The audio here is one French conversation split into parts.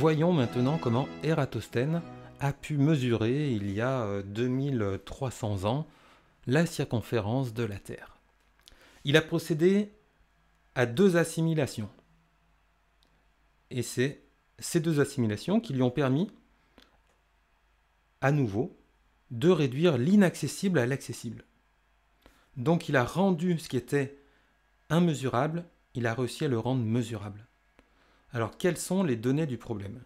Voyons maintenant comment Ératosthène a pu mesurer, il y a 2300 euh, ans, la circonférence de la Terre. Il a procédé à deux assimilations. Et c'est ces deux assimilations qui lui ont permis, à nouveau, de réduire l'inaccessible à l'accessible. Donc il a rendu ce qui était immesurable, il a réussi à le rendre mesurable. Alors, quelles sont les données du problème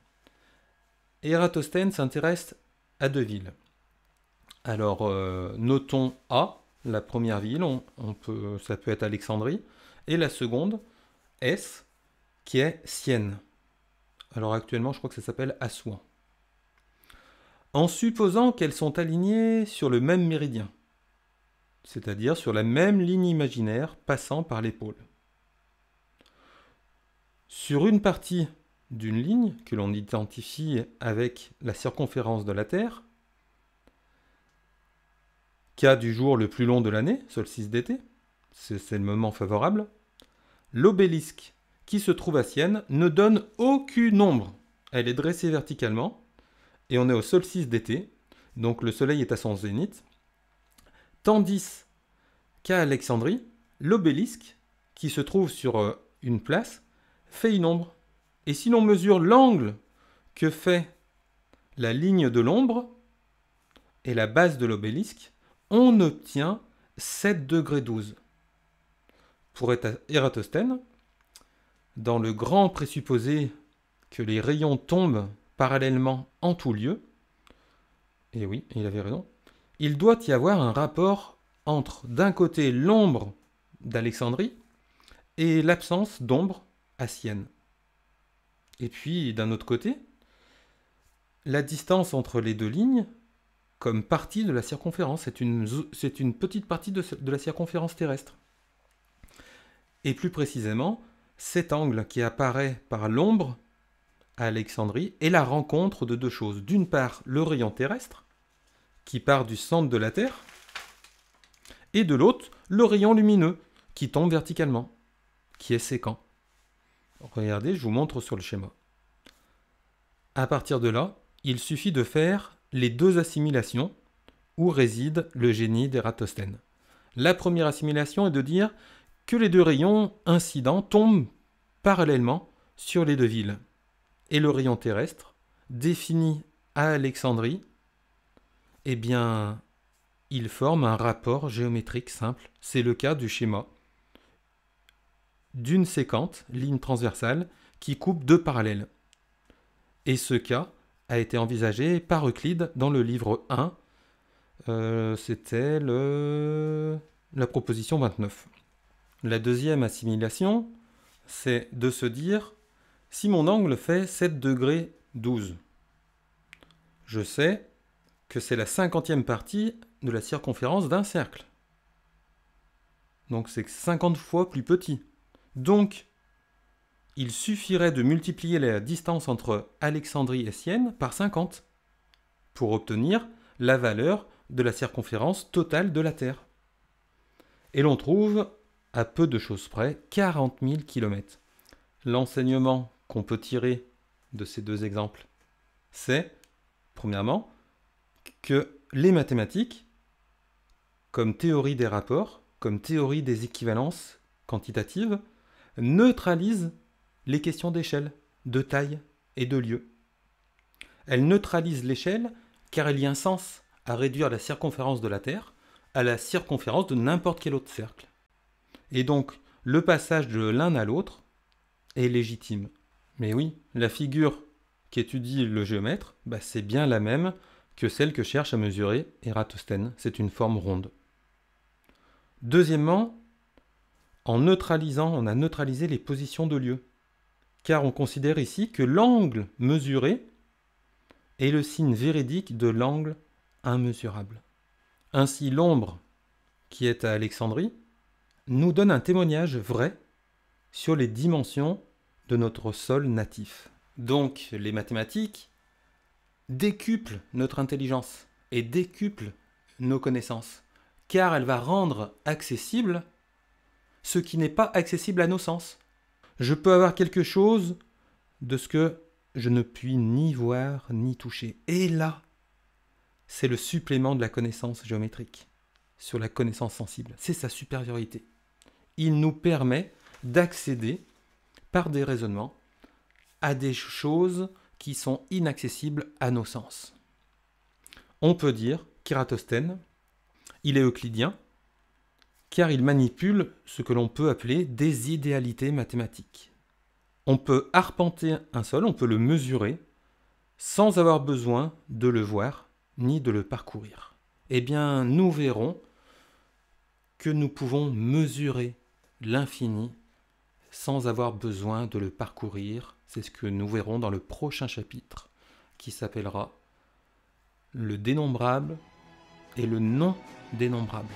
Eratosthène s'intéresse à deux villes. Alors, euh, notons A, la première ville, peut, ça peut être Alexandrie, et la seconde, S, qui est Sienne. Alors actuellement, je crois que ça s'appelle Assouan. En supposant qu'elles sont alignées sur le même méridien, c'est-à-dire sur la même ligne imaginaire passant par l'épaule. Sur une partie d'une ligne que l'on identifie avec la circonférence de la Terre, cas du jour le plus long de l'année, solstice d'été, c'est le moment favorable, l'obélisque qui se trouve à Sienne ne donne aucune ombre. Elle est dressée verticalement et on est au solstice d'été, donc le soleil est à son zénith, tandis qu'à Alexandrie, l'obélisque qui se trouve sur euh, une place fait une ombre. Et si l'on mesure l'angle que fait la ligne de l'ombre et la base de l'obélisque, on obtient 7 degrés 12. Pour Ératosthène, dans le grand présupposé que les rayons tombent parallèlement en tout lieu, et oui, il avait raison, il doit y avoir un rapport entre d'un côté l'ombre d'Alexandrie et l'absence d'ombre et puis, d'un autre côté, la distance entre les deux lignes, comme partie de la circonférence, c'est une, une, petite partie de, de la circonférence terrestre. Et plus précisément, cet angle qui apparaît par l'ombre à Alexandrie est la rencontre de deux choses. D'une part, le rayon terrestre, qui part du centre de la Terre, et de l'autre, le rayon lumineux, qui tombe verticalement, qui est séquent regardez, je vous montre sur le schéma. À partir de là, il suffit de faire les deux assimilations où réside le génie d'Eratosthène. La première assimilation est de dire que les deux rayons incidents tombent parallèlement sur les deux villes. Et le rayon terrestre, défini à Alexandrie, eh bien, il forme un rapport géométrique simple. C'est le cas du schéma d'une séquente, ligne transversale, qui coupe deux parallèles. Et ce cas a été envisagé par Euclide dans le livre 1. Euh, c'était la proposition 29. La deuxième assimilation, c'est de se dire si mon angle fait 7 degrés 12, je sais que c'est la cinquantième partie de la circonférence d'un cercle. Donc c'est 50 fois plus petit. Donc, il suffirait de multiplier la distance entre Alexandrie et Sienne par 50 pour obtenir la valeur de la circonférence totale de la Terre. Et l'on trouve, à peu de choses près, 40 000 km. L'enseignement qu'on peut tirer de ces deux exemples, c'est, premièrement, que les mathématiques, comme théorie des rapports, comme théorie des équivalences quantitatives, neutralise les questions d'échelle, de taille et de lieu. Elle neutralise l'échelle car elle y a un sens à réduire la circonférence de la Terre à la circonférence de n'importe quel autre cercle. Et donc, le passage de l'un à l'autre est légitime. Mais oui, la figure qu'étudie le géomètre, bah, c'est bien la même que celle que cherche à mesurer Eratosthène. C'est une forme ronde. Deuxièmement, en neutralisant, on a neutralisé les positions de lieu. Car on considère ici que l'angle mesuré est le signe véridique de l'angle immesurable. Ainsi, l'ombre qui est à Alexandrie nous donne un témoignage vrai sur les dimensions de notre sol natif. Donc, les mathématiques décuplent notre intelligence et décuplent nos connaissances, car elle va rendre accessible ce qui n'est pas accessible à nos sens. Je peux avoir quelque chose de ce que je ne puis ni voir ni toucher. Et là, c'est le supplément de la connaissance géométrique sur la connaissance sensible. C'est sa supériorité. Il nous permet d'accéder par des raisonnements à des choses qui sont inaccessibles à nos sens. On peut dire qu'Ératosthène, il est euclidien, car il manipule ce que l'on peut appeler des idéalités mathématiques. On peut arpenter un sol, on peut le mesurer, sans avoir besoin de le voir ni de le parcourir. Eh bien, nous verrons que nous pouvons mesurer l'infini sans avoir besoin de le parcourir. C'est ce que nous verrons dans le prochain chapitre qui s'appellera Le dénombrable et le non dénombrable.